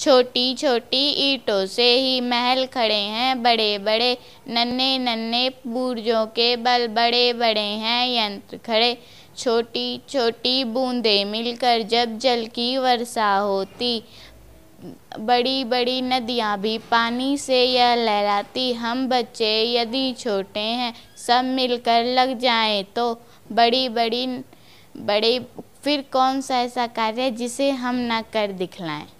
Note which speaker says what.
Speaker 1: छोटी छोटी ईंटों से ही महल खड़े हैं बड़े बड़े नन्हे नन्हे बुर्जों के बल बड़े बड़े हैं यंत्र खड़े छोटी छोटी बूंदें मिलकर जब जल की वर्षा होती बड़ी बड़ी नदियाँ भी पानी से यह लहराती हम बच्चे यदि छोटे हैं सब मिलकर लग जाएं तो बड़ी बड़ी बड़े फिर कौन सा ऐसा कार्य जिसे हम ना कर दिखलाएं